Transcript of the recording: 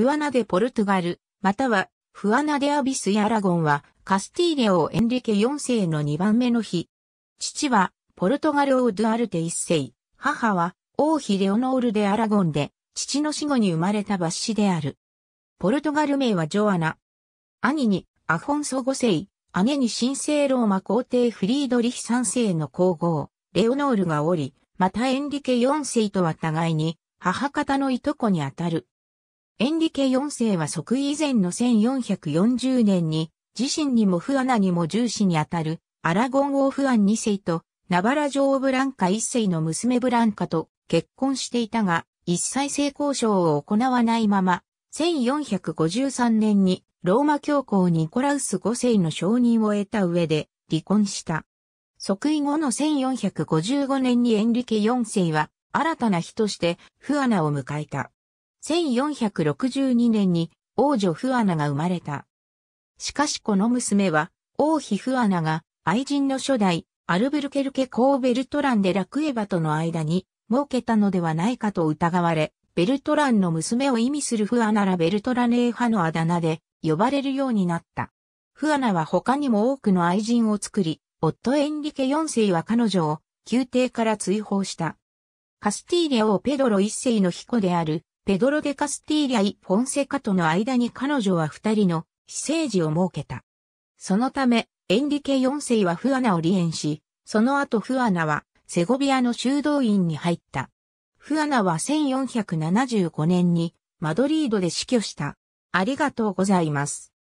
フアナデ・ポルトガル、または、フアナデ・アビス・やアラゴンは、カスティーレ王エンリケ4世の2番目の日。父は、ポルトガル王ドゥアルテ1世、母は、王妃レオノール・デ・アラゴンで、父の死後に生まれた抜子である。ポルトガル名はジョアナ。兄に、アフォンソ5世、姉に神聖ローマ皇帝フリードリヒ3世の皇后、レオノールがおり、またエンリケ4世とは互いに、母方のいとこにあたる。エンリケ4世は即位以前の1440年に、自身にもフアナにも重視にあたる、アラゴン王フアン2世と、ナバラ女王ブランカ1世の娘ブランカと結婚していたが、一切性交渉を行わないまま、1453年にローマ教皇ニコラウス5世の承認を得た上で離婚した。即位後の1455年にエンリケ4世は新たな日としてフアナを迎えた。1462年に王女フアナが生まれた。しかしこの娘は王妃フアナが愛人の初代アルブルケルケーベルトランでラクエバとの間に設けたのではないかと疑われ、ベルトランの娘を意味するフアナらベルトラネー派のあだ名で呼ばれるようになった。フアナは他にも多くの愛人を作り、夫エンリケ4世は彼女を宮廷から追放した。カスティーレ王ペドロ1世の彦であるペドロ・デ・カスティーリャイ・フォンセカとの間に彼女は二人の私生児を設けた。そのため、エンリケ4世はフアナを離縁し、その後フアナはセゴビアの修道院に入った。フアナは1475年にマドリードで死去した。ありがとうございます。